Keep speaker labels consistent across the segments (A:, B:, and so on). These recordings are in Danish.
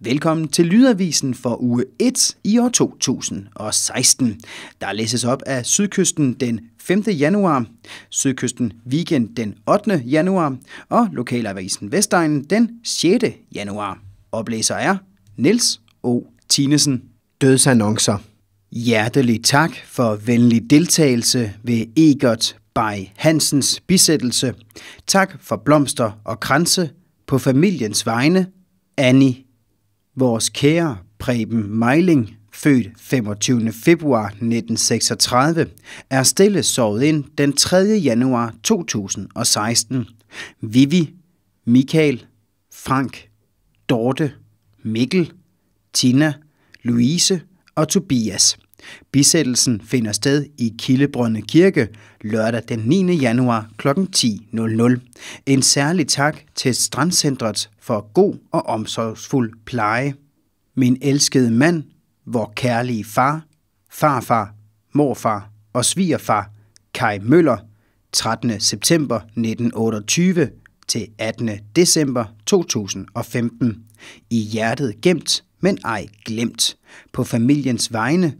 A: Velkommen til Lydavisen for uge 1 i år 2016. Der læses op af Sydkysten den 5. januar, Sydkysten Weekend den 8. januar og Lokalavisen Vestegnen den 6. januar. Oplæser er Niels O. Tinesen. Dødsannoncer. Hjertelig tak for venlig deltagelse ved Egert by Hansens bisættelse. Tak for blomster og kranse på familiens vegne. Annie Vores kære Preben Meiling, født 25. februar 1936, er stille sovet ind den 3. januar 2016. Vivi, Michael, Frank, Dorte, Mikkel, Tina, Louise og Tobias Bisættelsen finder sted i Kildebrønde Kirke lørdag den 9. januar kl. 10.00. En særlig tak til Strandcentret for god og omsorgsfuld pleje. Min elskede mand, vor kærlige far, farfar, morfar og svigerfar, Kai Møller, 13. september 1928 til 18. december 2015. I hjertet gemt, men ej glemt. På familiens vegne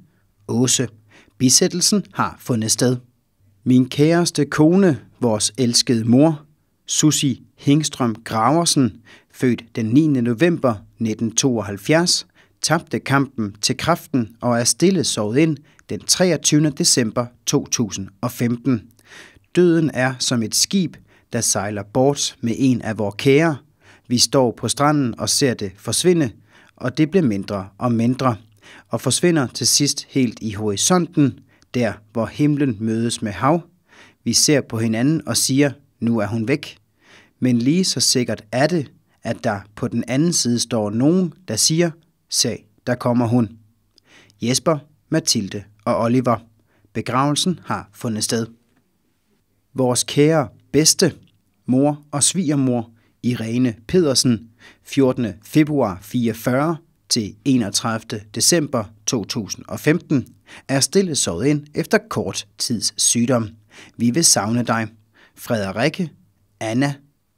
A: Åse. Bisættelsen har fundet sted. Min kæreste kone, vores elskede mor, Susi Hengstrøm Graversen, født den 9. november 1972, tabte kampen til kraften og er stille sovet ind den 23. december 2015. Døden er som et skib, der sejler bort med en af vores kære. Vi står på stranden og ser det forsvinde, og det bliver mindre og mindre og forsvinder til sidst helt i horisonten, der hvor himlen mødes med hav. Vi ser på hinanden og siger, nu er hun væk. Men lige så sikkert er det, at der på den anden side står nogen, der siger, se, der kommer hun. Jesper, Mathilde og Oliver. Begravelsen har fundet sted. Vores kære bedste mor og svigermor Irene Pedersen, 14. februar 44, til 31. december 2015 er stille sovet ind efter kort tids sygdom. Vi vil savne dig. Frederikke, Anna,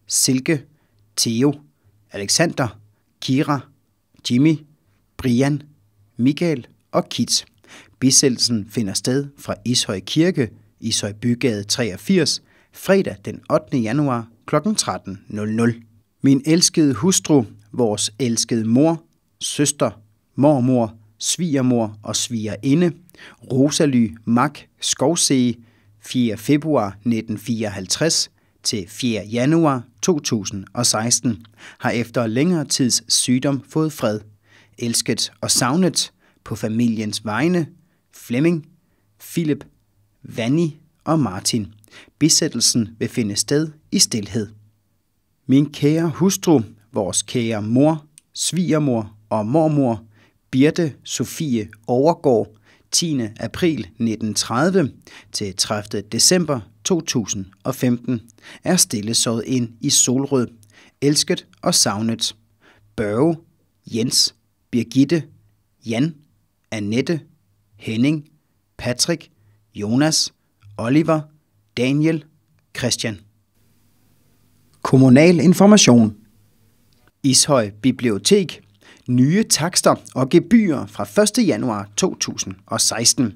A: Silke, Theo, Alexander, Kira, Jimmy, Brian, Michael og Kit. Bisættelsen finder sted fra Ishøj Kirke, Ishøj Bygade 83, fredag den 8. januar kl. 13.00. Min elskede hustru, vores elskede mor, søster, mormor, svigermor og svigerinde, Rosaly Mack Skovsee, 4. februar 1954 til 4. januar 2016, har efter længere tids sygdom fået fred. Elsket og savnet på familiens vegne, Flemming, Philip, Vanni og Martin. Bisættelsen vil finde sted i stilhed. Min kære hustru, vores kære mor, svigermor og mormor Birte Sofie Overgaard 10. april 1930 til 30. december 2015 er stillesået ind i Solrød, elsket og savnet. Børge, Jens, Birgitte, Jan, Annette, Henning, Patrick, Jonas, Oliver, Daniel, Christian. Kommunal information. Ishøj Bibliotek nye takster og gebyrer fra 1. januar 2016.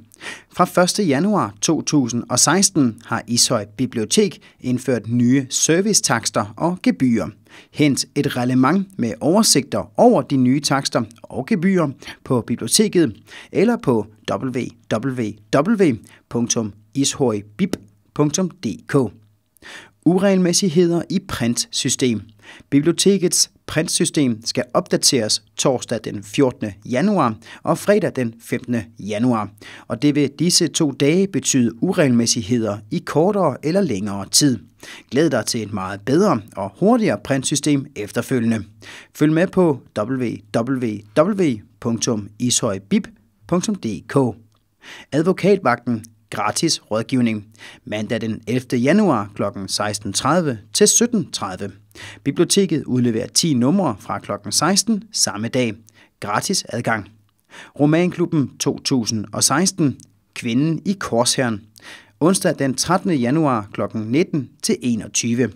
A: Fra 1. januar 2016 har Ishøj Bibliotek indført nye servicetakster og gebyrer. Hent et relevant med oversigter over de nye takster og gebyrer på biblioteket eller på www.ishøjbib.dk. Uregelmæssigheder i printsystem – Bibliotekets printsystem skal opdateres torsdag den 14. januar og fredag den 15. januar, og det vil disse to dage betyde uregelmæssigheder i kortere eller længere tid. Glæd dig til et meget bedre og hurtigere printsystem efterfølgende. Følg med på www.ishøjbib.dk. Advokatvagten gratis rådgivning mandag den 11. januar kl. 16.30 til 17.30. Biblioteket udleverer 10 numre fra kl. 16 samme dag. Gratis adgang. Romanklubben 2016. Kvinden i Korsherren. Onsdag den 13. januar kl. 19 til 21.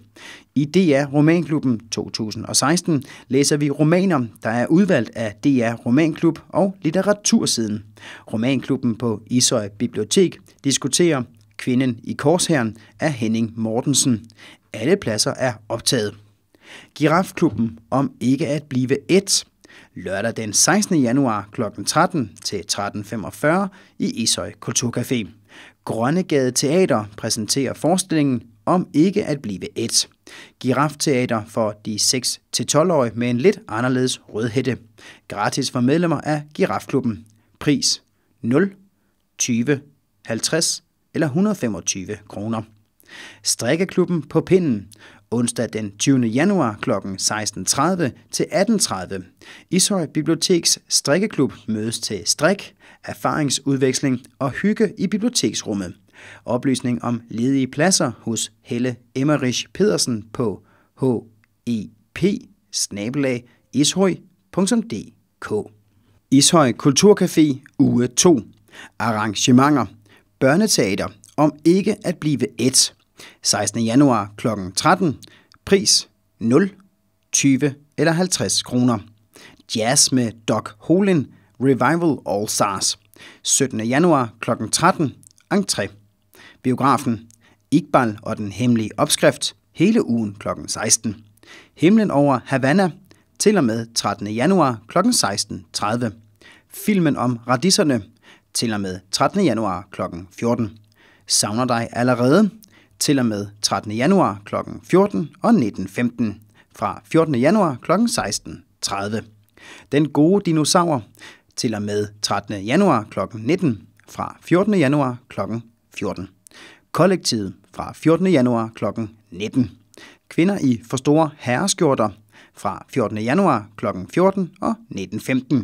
A: I DR Romanklubben 2016 læser vi romaner, der er udvalgt af DR Romanklub og Litteratursiden. Romanklubben på Isøj Bibliotek diskuterer Kvinden i Korsherren af Henning Mortensen. Alle pladser er optaget. Girafklubben om ikke at blive et. Lørdag den 16. januar kl. 13 til 13.45 i Isøj Kulturcafé. Grønnegade Teater præsenterer forestillingen om ikke at blive et. Girafteater for de 6-12-årige med en lidt anderledes rødhætte. Gratis for medlemmer af Girafklubben. Pris 0, 20, 50 eller 125 kroner. Strikkeklubben på pinden onsdag den 20. januar kl. 16.30 til 18.30. Ishøj Biblioteks strikkeklub mødes til strik, erfaringsudveksling og hygge i biblioteksrummet. Oplysning om ledige pladser hos Helle Emmerich Pedersen på hep Ishøj Kulturcafé uge 2. Arrangementer. Børneteater om ikke at blive et. 16. januar kl. 13. Pris 0, 20 eller 50 kroner. Jazz med Doc Holin, Revival All Stars. 17. januar kl. 13. Entré biografen Iqbal og den hemmelige opskrift hele ugen kl. 16. Himlen over Havana til og med 13. januar kl. 16.30. Filmen om radisserne til og med 13. januar kl. 14. Savner dig allerede til og med 13. januar kl. 14 og 19.15 fra 14. januar kl. 16.30. Den gode dinosaur til og med 13. januar kl. 19 fra 14. januar kl. 14. Kollektivet fra 14. januar kl. 19. Kvinder i for store herreskjorter fra 14. januar kl. 14 og 19.15.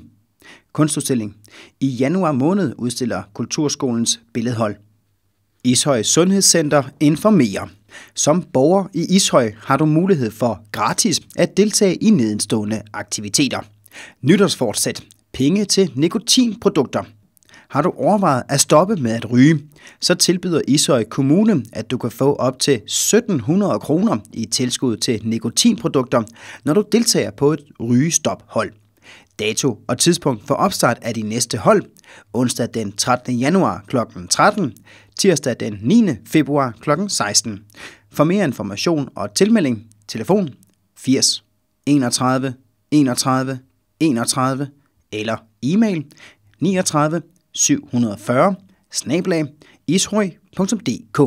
A: Kunstudstilling. I januar måned udstiller Kulturskolens billedhold. Ishøj Sundhedscenter informerer. Som borger i Ishøj har du mulighed for gratis at deltage i nedenstående aktiviteter. Nytårsfortsæt. Penge til nikotinprodukter. Har du overvejet at stoppe med at ryge, så tilbyder Ishøj Kommune, at du kan få op til 1700 kroner i tilskud til nikotinprodukter, når du deltager på et rygestophold. Dato og tidspunkt for opstart af de næste hold, onsdag den 13. januar kl. 13, tirsdag den 9. februar kl. 16. For mere information og tilmelding, telefon 80 31 31 31 eller e-mail 39 740 ishøj.dk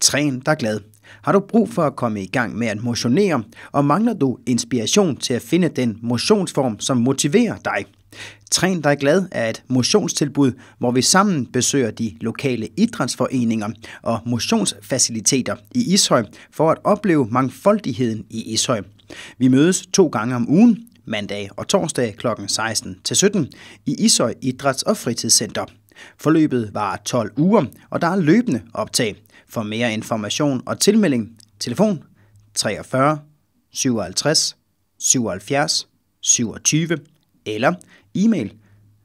A: Træn dig glad. Har du brug for at komme i gang med at motionere, og mangler du inspiration til at finde den motionsform, som motiverer dig? Træn dig glad er et motionstilbud, hvor vi sammen besøger de lokale idrætsforeninger og motionsfaciliteter i Ishøj for at opleve mangfoldigheden i Ishøj. Vi mødes to gange om ugen, mandag og torsdag kl. 16-17 i Ishøj Idræts- og Fritidscenter. Forløbet var 12 uger, og der er løbende optag. For mere information og tilmelding, telefon 43 57 77 27 eller e-mail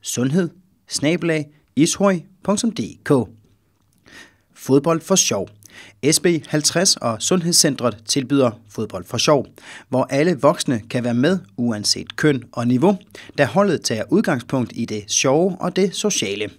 A: sundhed Fodbold for sjov. SB50 og Sundhedscentret tilbyder fodbold for sjov, hvor alle voksne kan være med uanset køn og niveau, da holdet tager udgangspunkt i det sjove og det sociale.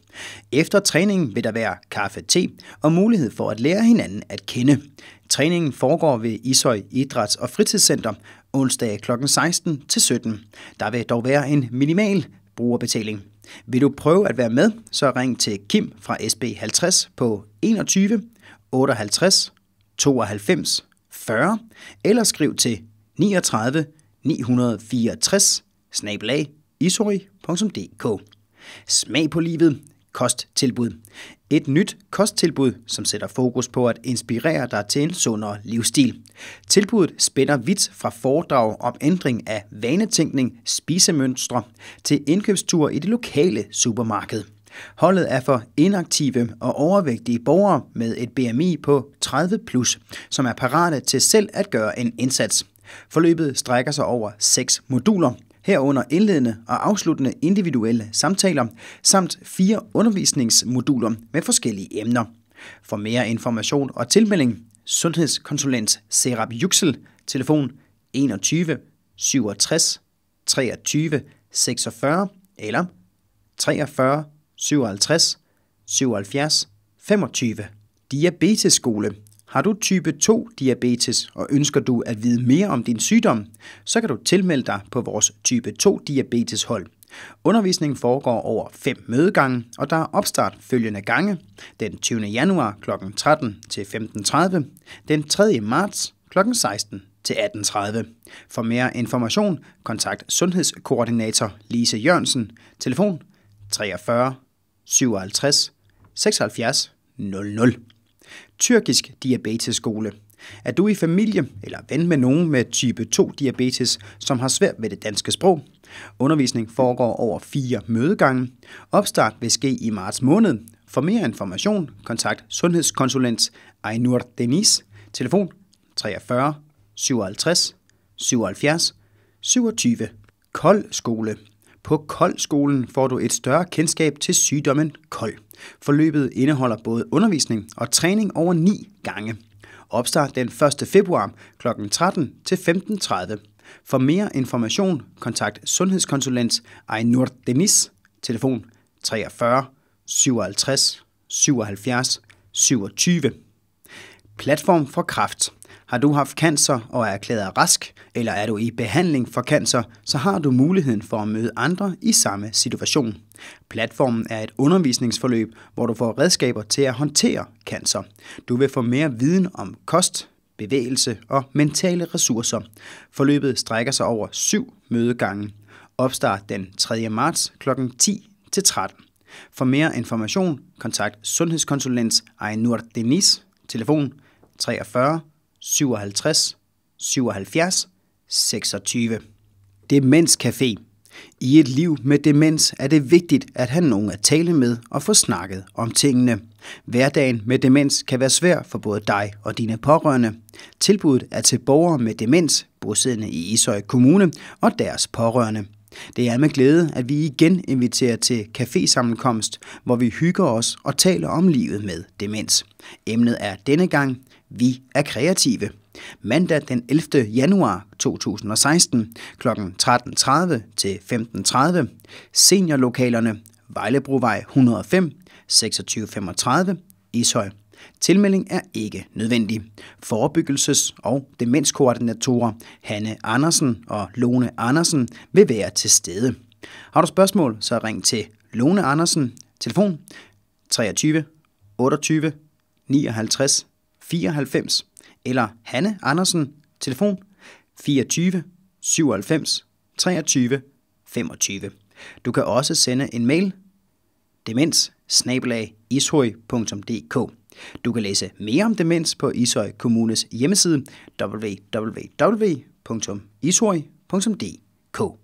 A: Efter træningen vil der være kaffe, te og mulighed for at lære hinanden at kende. Træningen foregår ved Ishøj Idræts- og Fritidscenter onsdag kl. 16 til 17. Der vil dog være en minimal brugerbetaling. Vil du prøve at være med, så ring til Kim fra SB50 på 21 58 92 40, eller skriv til 39 964 snabelag isori.dk. Smag på livet. Kosttilbud. Et nyt kosttilbud, som sætter fokus på at inspirere dig til en sundere livsstil. Tilbuddet spænder vidt fra foredrag om ændring af vanetænkning, spisemønstre til indkøbstur i det lokale supermarked. Holdet er for inaktive og overvægtige borgere med et BMI på 30+, plus, som er parate til selv at gøre en indsats. Forløbet strækker sig over seks moduler, herunder indledende og afsluttende individuelle samtaler, samt fire undervisningsmoduler med forskellige emner. For mere information og tilmelding, sundhedskonsulent Serap Juxel, telefon 21 67 23 46 eller 43 57 77 25. Diabetesskole. Har du type 2 diabetes og ønsker du at vide mere om din sygdom, så kan du tilmelde dig på vores type 2 diabeteshold. Undervisningen foregår over fem mødegange, og der er opstart følgende gange. Den 20. januar kl. 13 til 15.30, den 3. marts kl. 16 til 18.30. For mere information, kontakt sundhedskoordinator Lise Jørgensen, telefon 43 57 76 00. Tyrkisk Diabetesskole. Er du i familie eller ven med nogen med type 2 diabetes, som har svært ved det danske sprog? Undervisning foregår over fire mødegange. Opstart vil ske i marts måned. For mere information, kontakt sundhedskonsulent Aynur Denis. Telefon 43 57 77 27. Kold skole. På koldskolen får du et større kendskab til sygdommen kold. Forløbet indeholder både undervisning og træning over ni gange. Opstart den 1. februar kl. 13 til 15.30. For mere information, kontakt sundhedskonsulent Aynur Denis, telefon 43 57 77 27. Platform for kraft. Har du haft cancer og er erklæret rask, eller er du i behandling for cancer, så har du muligheden for at møde andre i samme situation. Platformen er et undervisningsforløb, hvor du får redskaber til at håndtere cancer. Du vil få mere viden om kost, bevægelse og mentale ressourcer. Forløbet strækker sig over syv mødegange. Opstart den 3. marts kl. 10 til 13. For mere information, kontakt sundhedskonsulent Aynur Denis, telefon 43 57 77 26. Demenscafé. I et liv med demens er det vigtigt at have nogen at tale med og få snakket om tingene. Hverdagen med demens kan være svær for både dig og dine pårørende. Tilbuddet er til borgere med demens, bosiddende i Ishøj Kommune og deres pårørende. Det er med glæde, at vi igen inviterer til cafésammenkomst, hvor vi hygger os og taler om livet med demens. Emnet er denne gang vi er kreative. Mandag den 11. januar 2016 kl. 13.30 til 15.30. Seniorlokalerne Vejlebrovej 105 2635 Ishøj. Tilmelding er ikke nødvendig. Forebyggelses- og demenskoordinatorer Hanne Andersen og Lone Andersen vil være til stede. Har du spørgsmål, så ring til Lone Andersen. Telefon 23 28 59 94, eller Hanne Andersen, telefon 24 97 23 25. Du kan også sende en mail demens Du kan læse mere om demens på Ishøj Kommunes hjemmeside www.ishøj.dk.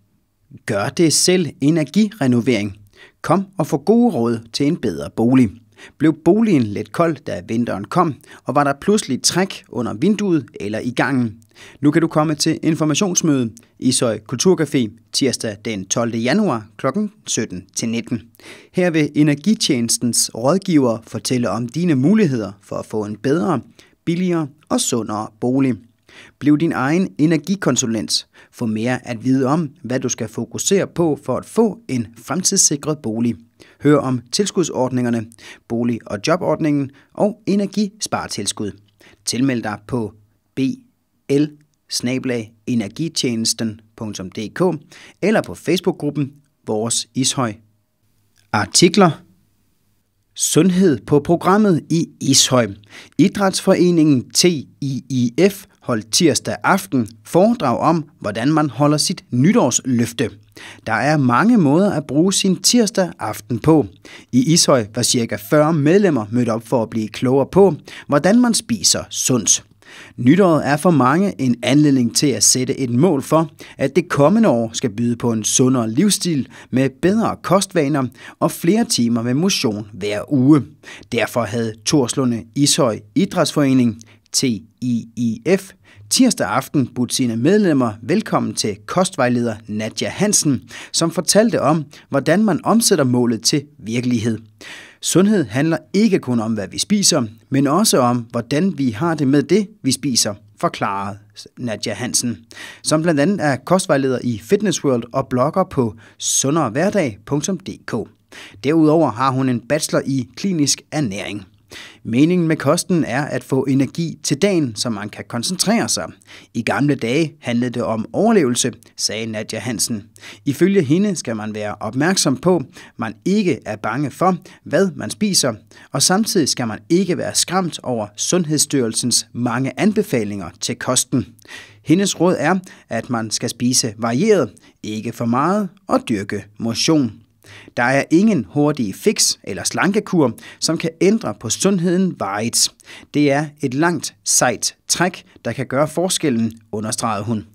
A: Gør det selv energirenovering. Kom og få gode råd til en bedre bolig blev boligen let kold, da vinteren kom, og var der pludselig træk under vinduet eller i gangen. Nu kan du komme til informationsmøde i Søj Kulturcafé tirsdag den 12. januar kl. 17-19. Her vil Energitjenestens rådgiver fortælle om dine muligheder for at få en bedre, billigere og sundere bolig. Bliv din egen energikonsulent. Få mere at vide om, hvad du skal fokusere på for at få en fremtidssikret bolig. Hør om tilskudsordningerne, bolig- og jobordningen og energispartilskud. Tilmeld dig på bl energitjenesten.dk eller på Facebook-gruppen Vores Ishøj. Artikler Sundhed på programmet i Ishøj. Idrætsforeningen TIIF holdt tirsdag aften foredrag om, hvordan man holder sit nytårsløfte. Der er mange måder at bruge sin tirsdag aften på. I Ishøj var ca. 40 medlemmer mødt op for at blive klogere på, hvordan man spiser sundt. Nytåret er for mange en anledning til at sætte et mål for, at det kommende år skal byde på en sundere livsstil med bedre kostvaner og flere timer med motion hver uge. Derfor havde Torslunde Ishøj Idrætsforening TIIF tirsdag aften budte sine medlemmer velkommen til kostvejleder Nadja Hansen, som fortalte om, hvordan man omsætter målet til virkelighed. Sundhed handler ikke kun om, hvad vi spiser, men også om, hvordan vi har det med det, vi spiser, forklarede Nadja Hansen, som blandt andet er kostvejleder i Fitness World og blogger på sunderehverdag.dk. Derudover har hun en bachelor i klinisk ernæring. Meningen med kosten er at få energi til dagen, så man kan koncentrere sig. I gamle dage handlede det om overlevelse, sagde Nadja Hansen. Ifølge hende skal man være opmærksom på, man ikke er bange for, hvad man spiser, og samtidig skal man ikke være skræmt over Sundhedsstyrelsens mange anbefalinger til kosten. Hendes råd er, at man skal spise varieret, ikke for meget og dyrke motion. Der er ingen hurtige fix eller slankekur, som kan ændre på sundheden varigt. Det er et langt, sejt træk, der kan gøre forskellen, understregede hun.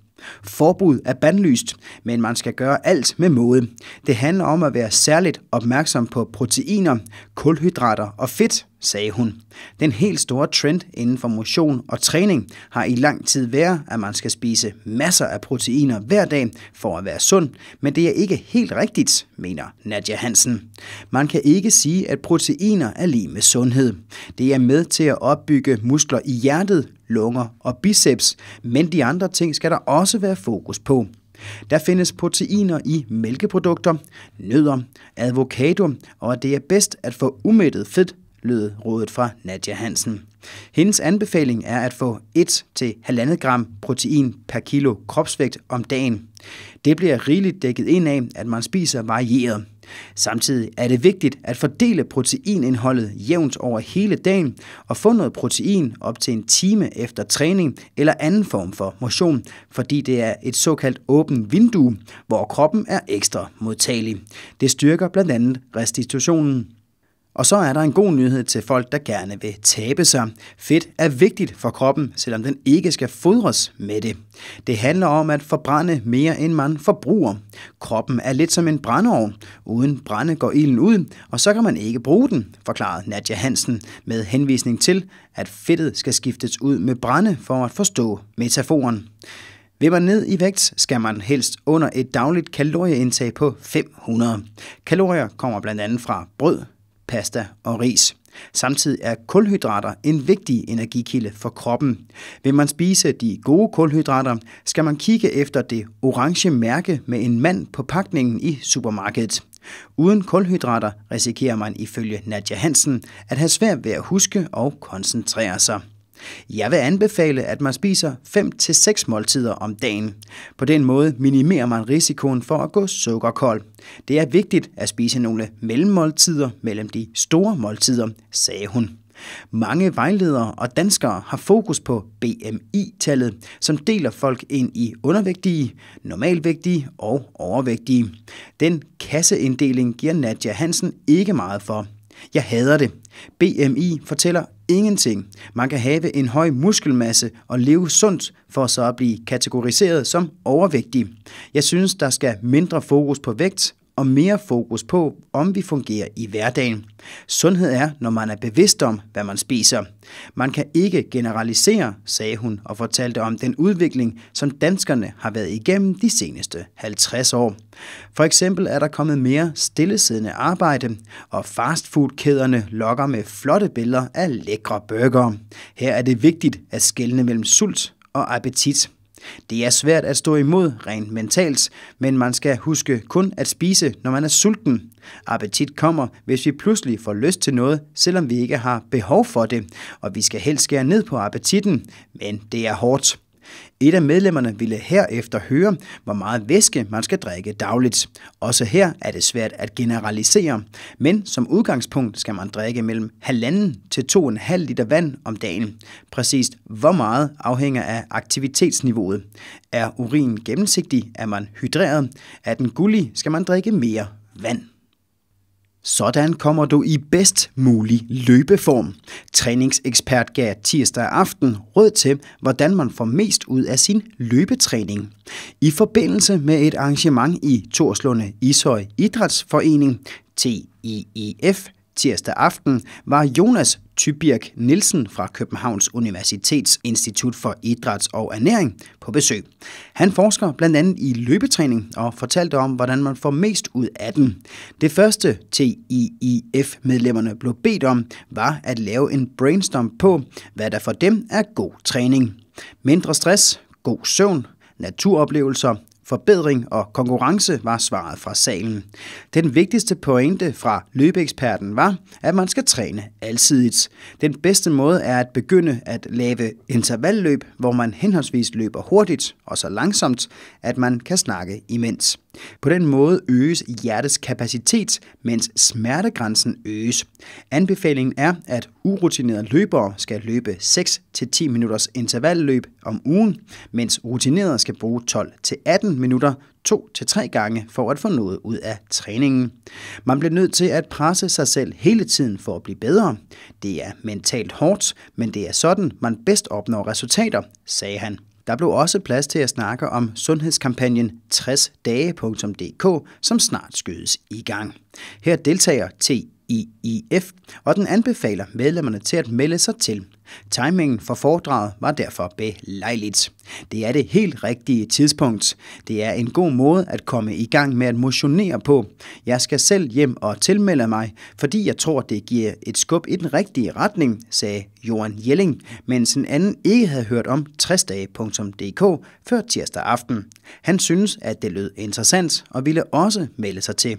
A: Forbud er bandlyst, men man skal gøre alt med måde. Det handler om at være særligt opmærksom på proteiner, kulhydrater og fedt, sagde hun. Den helt store trend inden for motion og træning har i lang tid været, at man skal spise masser af proteiner hver dag for at være sund, men det er ikke helt rigtigt, mener Nadia Hansen. Man kan ikke sige, at proteiner er lige med sundhed. Det er med til at opbygge muskler i hjertet, lunger og biceps, men de andre ting skal der også være fokus på. Der findes proteiner i mælkeprodukter, nødder, avocado, og det er bedst at få umættet fedt, lød rådet fra Nadia Hansen. Hendes anbefaling er at få 1-1,5 gram protein per kilo kropsvægt om dagen. Det bliver rigeligt dækket ind af, at man spiser varieret. Samtidig er det vigtigt at fordele proteinindholdet jævnt over hele dagen og få noget protein op til en time efter træning eller anden form for motion, fordi det er et såkaldt åbent vindue, hvor kroppen er ekstra modtagelig. Det styrker blandt andet restitutionen. Og så er der en god nyhed til folk, der gerne vil tabe sig. Fedt er vigtigt for kroppen, selvom den ikke skal fodres med det. Det handler om at forbrænde mere, end man forbruger. Kroppen er lidt som en brændeovn. Uden brænde går ilden ud, og så kan man ikke bruge den, forklarede Nadja Hansen med henvisning til, at fedtet skal skiftes ud med brænde for at forstå metaforen. Vil man ned i vægt, skal man helst under et dagligt kalorieindtag på 500. Kalorier kommer blandt andet fra brød, pasta og ris. Samtidig er kulhydrater en vigtig energikilde for kroppen. Vil man spise de gode kulhydrater, skal man kigge efter det orange mærke med en mand på pakningen i supermarkedet. Uden kulhydrater risikerer man ifølge Nadja Hansen at have svært ved at huske og koncentrere sig. Jeg vil anbefale, at man spiser 5-6 måltider om dagen. På den måde minimerer man risikoen for at gå sukkerkold. Det er vigtigt at spise nogle mellemmåltider mellem de store måltider, sagde hun. Mange vejledere og danskere har fokus på BMI-tallet, som deler folk ind i undervægtige, normalvægtige og overvægtige. Den kasseinddeling giver Nadja Hansen ikke meget for. Jeg hader det. BMI fortæller ingenting. Man kan have en høj muskelmasse og leve sundt for så at blive kategoriseret som overvægtig. Jeg synes, der skal mindre fokus på vægt og mere fokus på, om vi fungerer i hverdagen. Sundhed er, når man er bevidst om, hvad man spiser. Man kan ikke generalisere, sagde hun og fortalte om den udvikling, som danskerne har været igennem de seneste 50 år. For eksempel er der kommet mere stillesiddende arbejde, og fastfoodkæderne lokker med flotte billeder af lækre burgere. Her er det vigtigt at skelne mellem sult og appetit. Det er svært at stå imod rent mentalt, men man skal huske kun at spise, når man er sulten. Appetit kommer, hvis vi pludselig får lyst til noget, selvom vi ikke har behov for det, og vi skal helst skære ned på appetitten, men det er hårdt. Et af medlemmerne ville herefter høre, hvor meget væske man skal drikke dagligt. Også her er det svært at generalisere, men som udgangspunkt skal man drikke mellem 1,5 til 2,5 liter vand om dagen. Præcist hvor meget afhænger af aktivitetsniveauet. Er urinen gennemsigtig, er man hydreret. Er den gullig, skal man drikke mere vand. Sådan kommer du i bedst mulig løbeform. Træningsekspert gav tirsdag aften råd til, hvordan man får mest ud af sin løbetræning. I forbindelse med et arrangement i Torslunde Ishøj Idrætsforening, TIEF, e Tirsdag aften var Jonas Tybirk Nielsen fra Københavns Universitets Institut for Idræts og Ernæring på besøg. Han forsker blandt andet i løbetræning og fortalte om, hvordan man får mest ud af den. Det første TIIF-medlemmerne blev bedt om, var at lave en brainstorm på, hvad der for dem er god træning. Mindre stress, god søvn, naturoplevelser, Forbedring og konkurrence var svaret fra salen. Den vigtigste pointe fra løbeeksperten var, at man skal træne alsidigt. Den bedste måde er at begynde at lave intervalløb, hvor man henholdsvis løber hurtigt og så langsomt, at man kan snakke imens. På den måde øges hjertets kapacitet, mens smertegrænsen øges. Anbefalingen er, at urutinerede løbere skal løbe 6-10 minutters intervalløb om ugen, mens rutinerede skal bruge 12-18 minutter 2-3 gange for at få noget ud af træningen. Man bliver nødt til at presse sig selv hele tiden for at blive bedre. Det er mentalt hårdt, men det er sådan, man bedst opnår resultater, sagde han. Der blev også plads til at snakke om sundhedskampagnen 60dage.dk, som snart skydes i gang. Her deltager TIIF, og den anbefaler medlemmerne til at melde sig til. Timingen for foredraget var derfor belejligt. Det er det helt rigtige tidspunkt. Det er en god måde at komme i gang med at motionere på. Jeg skal selv hjem og tilmelde mig, fordi jeg tror, det giver et skub i den rigtige retning, sagde Johan Jelling, mens en anden ikke havde hørt om 60dage.dk før tirsdag aften. Han synes, at det lød interessant og ville også melde sig til.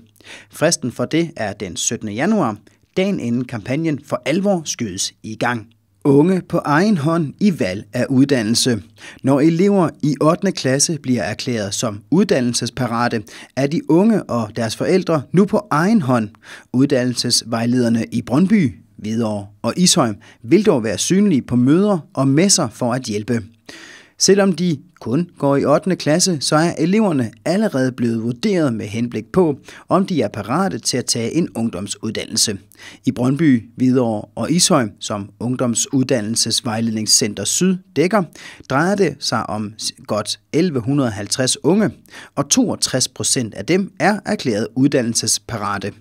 A: Fristen for det er den 17. januar, dagen inden kampagnen for alvor skydes i gang. Unge på egen hånd i valg af uddannelse. Når elever i 8. klasse bliver erklæret som uddannelsesparate, er de unge og deres forældre nu på egen hånd. Uddannelsesvejlederne i Brøndby, Hvidovre og Ishøj vil dog være synlige på møder og messer for at hjælpe. Selvom de kun går i 8. klasse, så er eleverne allerede blevet vurderet med henblik på, om de er parate til at tage en ungdomsuddannelse. I Brøndby, Hvidovre og Ishøj, som Ungdomsuddannelsesvejledningscenter Syd dækker, drejer det sig om godt 1150 unge, og 62 procent af dem er erklæret uddannelsesparate.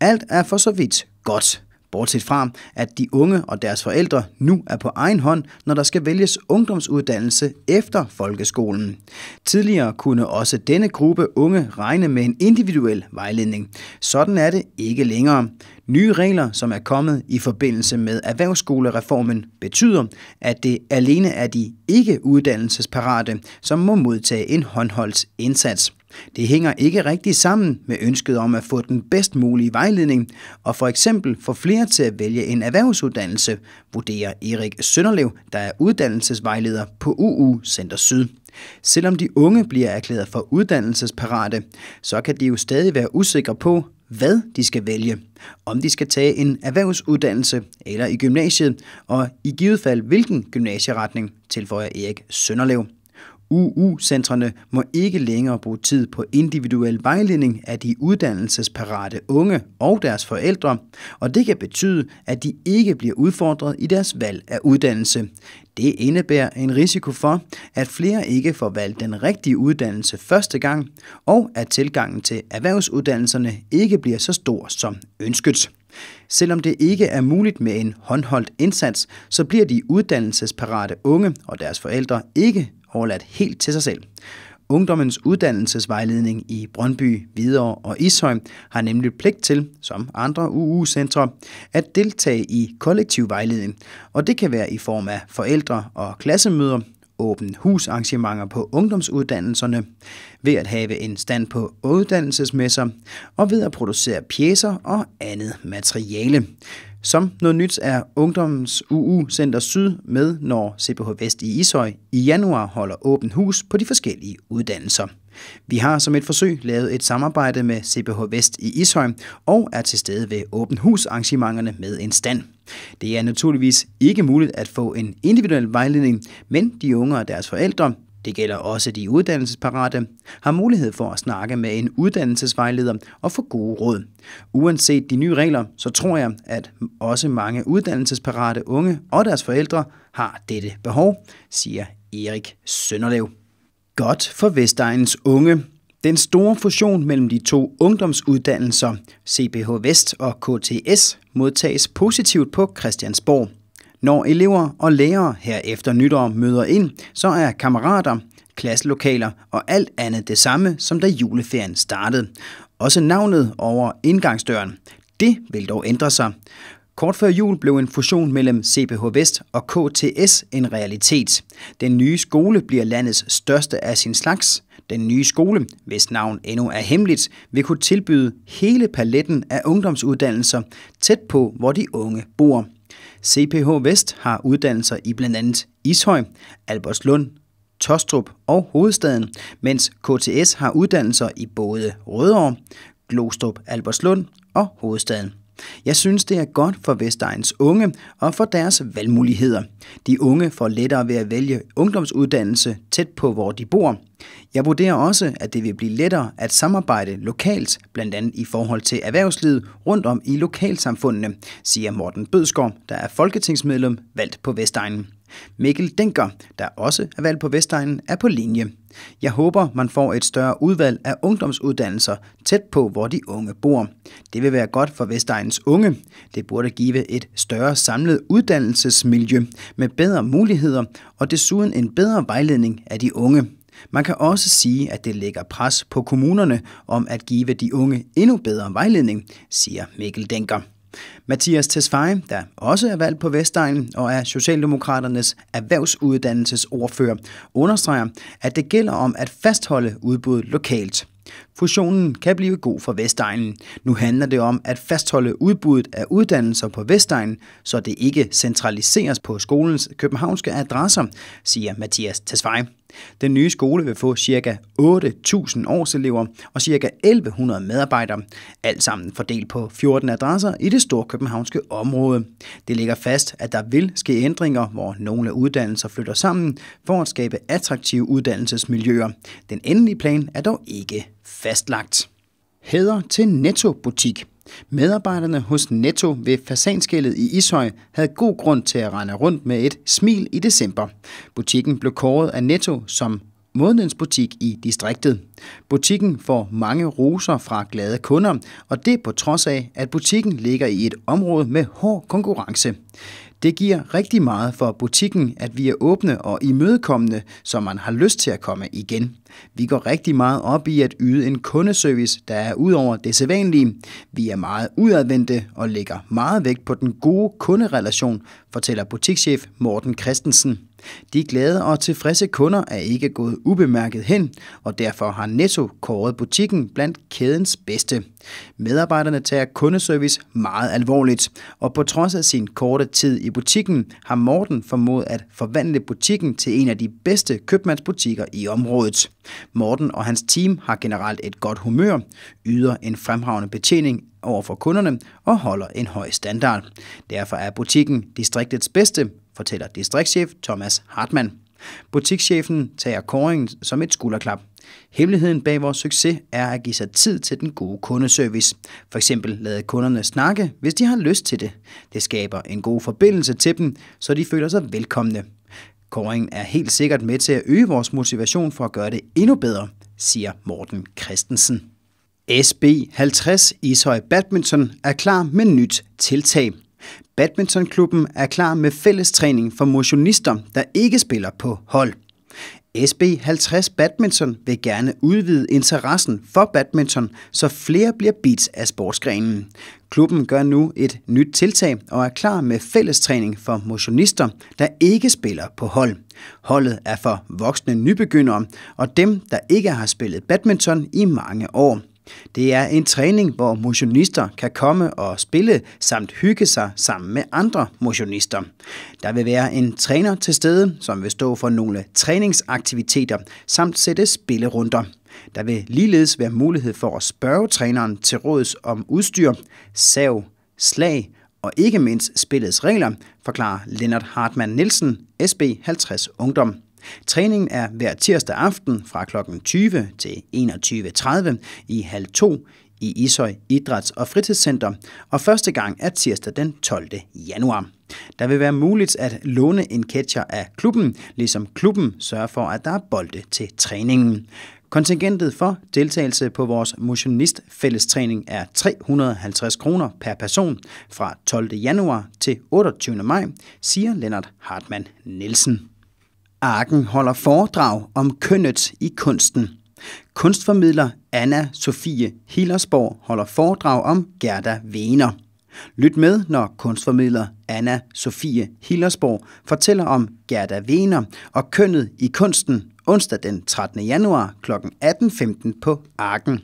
A: Alt er for så vidt godt. Bortset fra, at de unge og deres forældre nu er på egen hånd, når der skal vælges ungdomsuddannelse efter folkeskolen. Tidligere kunne også denne gruppe unge regne med en individuel vejledning. Sådan er det ikke længere. Nye regler, som er kommet i forbindelse med erhvervsskolereformen, betyder, at det alene er de ikke uddannelsesparate, som må modtage en håndholdsindsats. indsats. Det hænger ikke rigtig sammen med ønsket om at få den bedst mulige vejledning og for eksempel få flere til at vælge en erhvervsuddannelse, vurderer Erik Sønderlev, der er uddannelsesvejleder på UU Center Syd. Selvom de unge bliver erklæret for uddannelsesparate, så kan de jo stadig være usikre på, hvad de skal vælge. Om de skal tage en erhvervsuddannelse eller i gymnasiet, og i givet fald hvilken gymnasieretning, tilføjer Erik Sønderlev. UU-centrene må ikke længere bruge tid på individuel vejledning af de uddannelsesparate unge og deres forældre, og det kan betyde, at de ikke bliver udfordret i deres valg af uddannelse. Det indebærer en risiko for, at flere ikke får valgt den rigtige uddannelse første gang, og at tilgangen til erhvervsuddannelserne ikke bliver så stor som ønsket. Selvom det ikke er muligt med en håndholdt indsats, så bliver de uddannelsesparate unge og deres forældre ikke overladt helt til sig selv. Ungdommens uddannelsesvejledning i Brøndby, Hvidovre og Ishøj har nemlig pligt til, som andre UU-centre, at deltage i kollektiv vejledning, og det kan være i form af forældre- og klassemøder, åben husarrangementer på ungdomsuddannelserne, ved at have en stand på uddannelsesmesser og ved at producere pjæser og andet materiale. Som noget nyt er Ungdommens UU Center Syd med, når CPH Vest i Ishøj i januar holder åbent hus på de forskellige uddannelser. Vi har som et forsøg lavet et samarbejde med CPH Vest i Ishøj og er til stede ved åbent hus arrangementerne med en stand. Det er naturligvis ikke muligt at få en individuel vejledning, men de unge og deres forældre det gælder også de uddannelsesparate, har mulighed for at snakke med en uddannelsesvejleder og få gode råd. Uanset de nye regler, så tror jeg, at også mange uddannelsesparate unge og deres forældre har dette behov, siger Erik Sønderlev. Godt for Vestegnens unge. Den store fusion mellem de to ungdomsuddannelser, CBH Vest og KTS, modtages positivt på Christiansborg. Når elever og lærere her efter nytår møder ind, så er kammerater, klasselokaler og alt andet det samme, som da juleferien startede. Også navnet over indgangsdøren. Det vil dog ændre sig. Kort før jul blev en fusion mellem CPH Vest og KTS en realitet. Den nye skole bliver landets største af sin slags. Den nye skole, hvis navn endnu er hemmeligt, vil kunne tilbyde hele paletten af ungdomsuddannelser tæt på, hvor de unge bor. CPH Vest har uddannelser i blandt andet Ishøj, Albertslund, Tostrup og Hovedstaden, mens KTS har uddannelser i både Rødovre, Glostrup, Albertslund og Hovedstaden. Jeg synes, det er godt for Vestegns unge og for deres valgmuligheder. De unge får lettere ved at vælge ungdomsuddannelse tæt på, hvor de bor. Jeg vurderer også, at det vil blive lettere at samarbejde lokalt, blandt andet i forhold til erhvervslivet rundt om i lokalsamfundene, siger Morten Bødskov, der er folketingsmedlem valgt på Vestegnen. Mikkel Denker, der også er valgt på Vestegnen, er på linje. Jeg håber, man får et større udvalg af ungdomsuddannelser tæt på, hvor de unge bor. Det vil være godt for Vestegnens unge. Det burde give et større samlet uddannelsesmiljø med bedre muligheder og desuden en bedre vejledning af de unge. Man kan også sige, at det lægger pres på kommunerne om at give de unge endnu bedre vejledning, siger Mikkel Denker. Mathias Tesfaye, der også er valgt på Vestegnen og er Socialdemokraternes erhvervsuddannelsesordfører, understreger, at det gælder om at fastholde udbuddet lokalt. Fusionen kan blive god for Vestegnen. Nu handler det om at fastholde udbuddet af uddannelser på Vestegnen, så det ikke centraliseres på skolens københavnske adresser, siger Mathias Tesfaye. Den nye skole vil få ca. 8.000 årselever og ca. 1.100 medarbejdere, alt sammen fordelt på 14 adresser i det store københavnske område. Det ligger fast, at der vil ske ændringer, hvor nogle af uddannelser flytter sammen for at skabe attraktive uddannelsesmiljøer. Den endelige plan er dog ikke fastlagt. Heder til Netto Butik. Medarbejderne hos Netto ved Fasanskældet i Ishøj havde god grund til at rende rundt med et smil i december. Butikken blev kåret af Netto som månedens butik i distriktet. Butikken får mange roser fra glade kunder, og det på trods af, at butikken ligger i et område med hård konkurrence. Det giver rigtig meget for butikken, at vi er åbne og imødekommende, så man har lyst til at komme igen. Vi går rigtig meget op i at yde en kundeservice, der er ud over det sædvanlige. Vi er meget udadvendte og lægger meget vægt på den gode kunderelation, fortæller butikschef Morten Christensen. De glade og tilfredse kunder er ikke gået ubemærket hen, og derfor har Netto kåret butikken blandt kædens bedste. Medarbejderne tager kundeservice meget alvorligt, og på trods af sin korte tid i butikken har Morten formået at forvandle butikken til en af de bedste købmandsbutikker i området. Morten og hans team har generelt et godt humør, yder en fremragende betjening over for kunderne og holder en høj standard. Derfor er butikken distriktets bedste fortæller distriktschef Thomas Hartmann. Butikschefen tager koringen som et skulderklap. Hemmeligheden bag vores succes er at give sig tid til den gode kundeservice. For eksempel lade kunderne snakke, hvis de har lyst til det. Det skaber en god forbindelse til dem, så de føler sig velkomne. Koringen er helt sikkert med til at øge vores motivation for at gøre det endnu bedre, siger Morten Christensen. SB50 Ishøj Badminton er klar med nyt tiltag. Badmintonklubben er klar med fælles træning for motionister, der ikke spiller på hold. SB50 Badminton vil gerne udvide interessen for badminton, så flere bliver beats af sportsgrenen. Klubben gør nu et nyt tiltag og er klar med fælles træning for motionister, der ikke spiller på hold. Holdet er for voksne nybegyndere og dem, der ikke har spillet badminton i mange år. Det er en træning, hvor motionister kan komme og spille samt hygge sig sammen med andre motionister. Der vil være en træner til stede, som vil stå for nogle træningsaktiviteter samt sætte spillerunder. Der vil ligeledes være mulighed for at spørge træneren til råds om udstyr, sav, slag og ikke mindst spillets regler, forklarer Lennart Hartmann Nielsen, SB50 Ungdom. Træningen er hver tirsdag aften fra kl. 20 til 21.30 i halv 2 i Ishøj Idræts- og Fritidscenter, og første gang er tirsdag den 12. januar. Der vil være muligt at låne en catcher af klubben, ligesom klubben sørger for, at der er bolde til træningen. Kontingentet for deltagelse på vores motionist fællestræning er 350 kroner per person fra 12. januar til 28. maj, siger Lennart Hartmann Nielsen. Arken holder foredrag om kønnet i kunsten. Kunstformidler Anna Sofie Hillersborg holder foredrag om Gerda Vener. Lyt med, når kunstformidler Anna Sofie Hillersborg fortæller om Gerda Vener og kønnet i kunsten onsdag den 13. januar kl. 18.15 på Arken.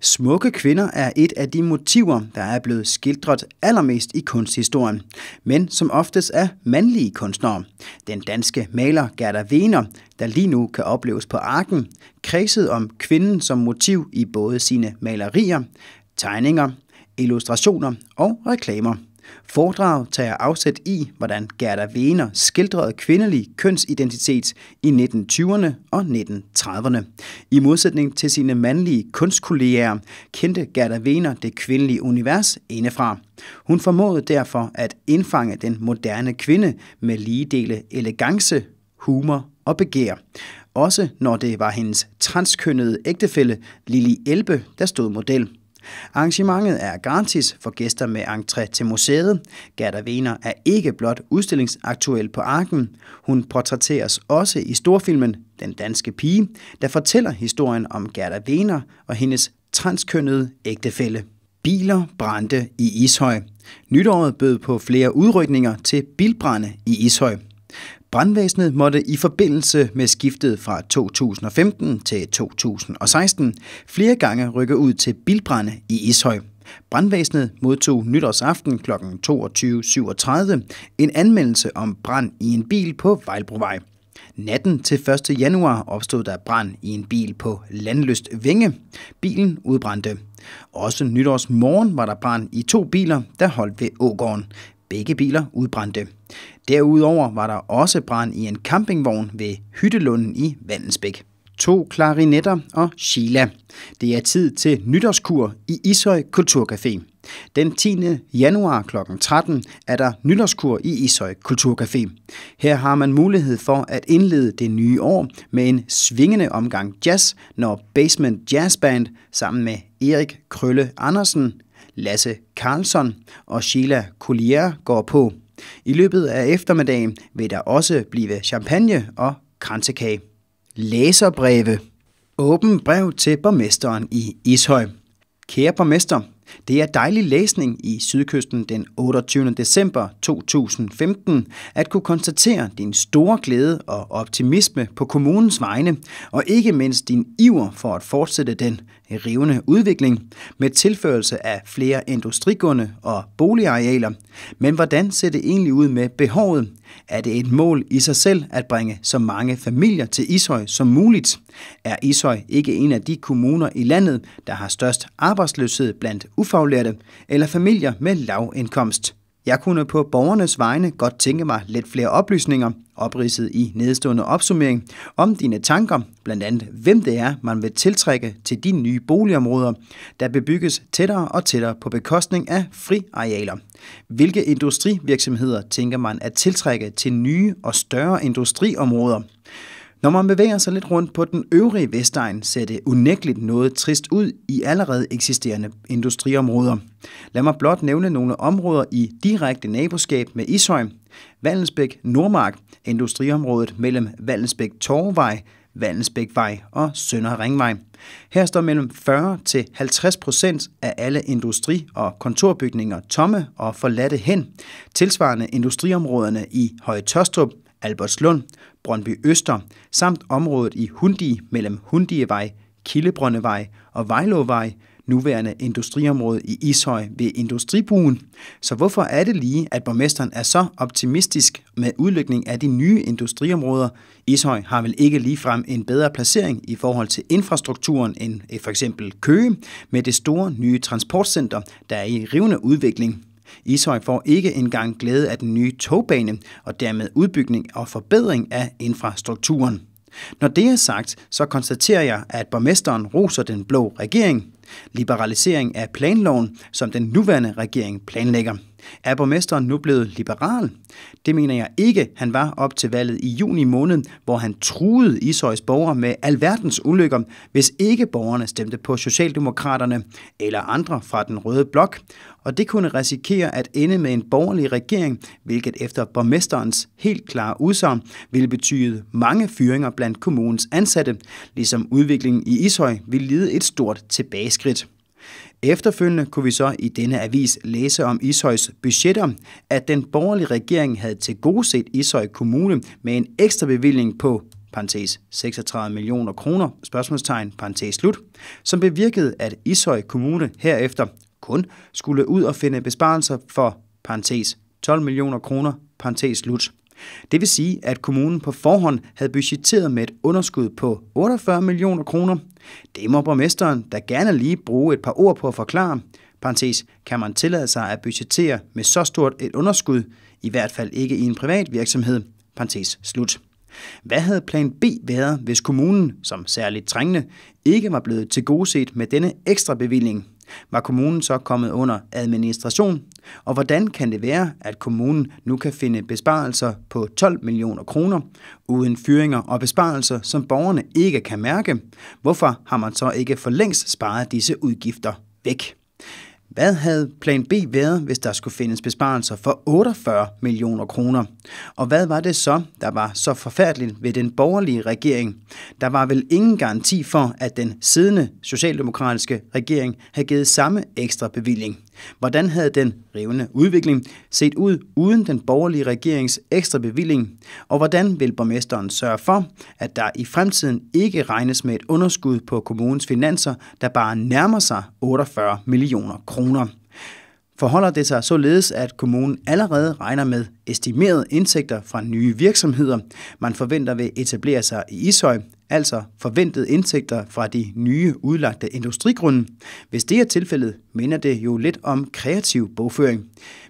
A: Smukke kvinder er et af de motiver, der er blevet skildret allermest i kunsthistorien, men som oftest af mandlige kunstnere. Den danske maler Gerda Wiener, der lige nu kan opleves på arken, kredsede om kvinden som motiv i både sine malerier, tegninger, illustrationer og reklamer. Foredrag tager afsæt i, hvordan Gerda Wehner skildrede kvindelig kønsidentitet i 1920'erne og 1930'erne. I modsætning til sine mandlige kunstkolleger kendte Gerda Wehner det kvindelige univers indefra. Hun formåede derfor at indfange den moderne kvinde med lige dele elegance, humor og begær. Også når det var hendes transkønnede ægtefælle Lili Elbe, der stod model. Arrangementet er gratis for gæster med entré til museet. Gerda Wiener er ikke blot udstillingsaktuel på Arken. Hun portrætteres også i storfilmen Den Danske Pige, der fortæller historien om Gerda Wiener og hendes transkønnede ægtefælle. Biler brændte i Ishøj. Nytåret bød på flere udrykninger til bilbrænde i Ishøj. Brandvæsenet måtte i forbindelse med skiftet fra 2015 til 2016 flere gange rykke ud til bilbrænde i Ishøj. Brandvæsenet modtog nytårsaften kl. 22.37 en anmeldelse om brand i en bil på Vejlbrovej. Natten til 1. januar opstod der brand i en bil på Landløst Vinge. Bilen udbrændte. Også nytårsmorgen var der brand i to biler, der holdt ved Ågården. Begge biler udbrændte. Derudover var der også brand i en campingvogn ved Hyttelunden i Vandensbæk. To klarinetter og Sheila. Det er tid til nytårskur i Ishøj Kulturcafé. Den 10. januar kl. 13 er der nytårskur i Ishøj Kulturcafé. Her har man mulighed for at indlede det nye år med en svingende omgang jazz, når Basement Jazz Band sammen med Erik Krølle Andersen, Lasse Karlsson og Sheila Collier går på. I løbet af eftermiddagen vil der også blive champagne og kransekage. Læserbreve. Åben brev til borgmesteren i Ishøj. Kære borgmester, det er dejlig læsning i Sydkysten den 28. december 2015 at kunne konstatere din store glæde og optimisme på kommunens vegne, og ikke mindst din iver for at fortsætte den rivende udvikling med tilførelse af flere industrigrunde og boligarealer. Men hvordan ser det egentlig ud med behovet er det et mål i sig selv at bringe så mange familier til Ishøj som muligt? Er Ishøj ikke en af de kommuner i landet, der har størst arbejdsløshed blandt ufaglærte eller familier med lav indkomst? Jeg kunne på borgernes vegne godt tænke mig lidt flere oplysninger, opridset i nedstående opsummering, om dine tanker, blandt andet hvem det er, man vil tiltrække til de nye boligområder, der bebygges tættere og tættere på bekostning af fri arealer. Hvilke industrivirksomheder tænker man at tiltrække til nye og større industriområder? Når man bevæger sig lidt rundt på den øvrige Vestegn, ser det unægteligt noget trist ud i allerede eksisterende industriområder. Lad mig blot nævne nogle områder i direkte naboskab med Ishøj, Vallensbæk Nordmark, industriområdet mellem Vallensbæk Torvej, Vallensbækvej og Sønder Ringvej. Her står mellem 40 til 50 procent af alle industri- og kontorbygninger tomme og forladte hen. Tilsvarende industriområderne i Høje Tørstrup, Albertslund, Brøndby Øster samt området i Hundi mellem Hundievej, Kildebrøndevej og Vejlovvej, nuværende industriområde i Ishøj ved Industribuen. Så hvorfor er det lige, at borgmesteren er så optimistisk med udlykning af de nye industriområder? Ishøj har vel ikke ligefrem en bedre placering i forhold til infrastrukturen end eh, for eksempel Køge med det store nye transportcenter, der er i rivende udvikling. Ishøj får ikke engang glæde af den nye togbane og dermed udbygning og forbedring af infrastrukturen. Når det er sagt, så konstaterer jeg, at borgmesteren roser den blå regering, liberalisering af planloven, som den nuværende regering planlægger. Er borgmesteren nu blevet liberal? Det mener jeg ikke, han var op til valget i juni måned, hvor han truede Ishøjs borgere med alverdens ulykker, hvis ikke borgerne stemte på Socialdemokraterne eller andre fra den røde blok, og det kunne risikere at ende med en borgerlig regering, hvilket efter borgmesterens helt klare udsagn ville betyde mange fyringer blandt kommunens ansatte, ligesom udviklingen i Ishøj ville lide et stort tilbageskridt. Efterfølgende kunne vi så i denne avis læse om Ishøjs budgetter, at den borgerlige regering havde til gode set Ishøj Kommune med en ekstra bevilling på parentes 36 millioner kroner, spørgsmålstegn, parentes slut, som bevirkede, at Ishøj Kommune herefter kun skulle ud og finde besparelser for parentes 12 millioner kroner, parentes slut. Det vil sige, at kommunen på forhånd havde budgetteret med et underskud på 48 millioner kroner. Det må borgmesteren da gerne lige bruge et par ord på at forklare. Parenthes, kan man tillade sig at budgettere med så stort et underskud, i hvert fald ikke i en privat virksomhed. Parenthes, slut. Hvad havde plan B været, hvis kommunen, som særligt trængende, ikke var blevet tilgodeset med denne ekstra bevilling? Var kommunen så kommet under administration? Og hvordan kan det være, at kommunen nu kan finde besparelser på 12 millioner kroner, uden fyringer og besparelser, som borgerne ikke kan mærke? Hvorfor har man så ikke for længst sparet disse udgifter væk? Hvad havde plan B været, hvis der skulle findes besparelser for 48 millioner kroner? Og hvad var det så, der var så forfærdeligt ved den borgerlige regering? Der var vel ingen garanti for, at den siddende socialdemokratiske regering havde givet samme ekstra bevilling. Hvordan havde den revende udvikling set ud uden den borgerlige regerings ekstra bevilling, og hvordan vil borgmesteren sørge for, at der i fremtiden ikke regnes med et underskud på kommunens finanser, der bare nærmer sig 48 millioner kroner? forholder det sig således, at kommunen allerede regner med estimerede indtægter fra nye virksomheder, man forventer vil etablere sig i Ishøj, altså forventede indtægter fra de nye udlagte industrigrunde. Hvis det er tilfældet, minder det jo lidt om kreativ bogføring.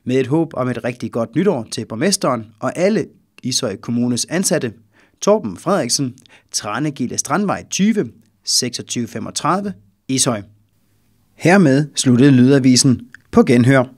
A: Med et håb om et rigtig godt nytår til borgmesteren og alle Ishøj Kommunes ansatte, Torben Frederiksen, Tranegilde Strandvej 20, 2635, Ishøj. Hermed sluttede Lydavisen på genhør.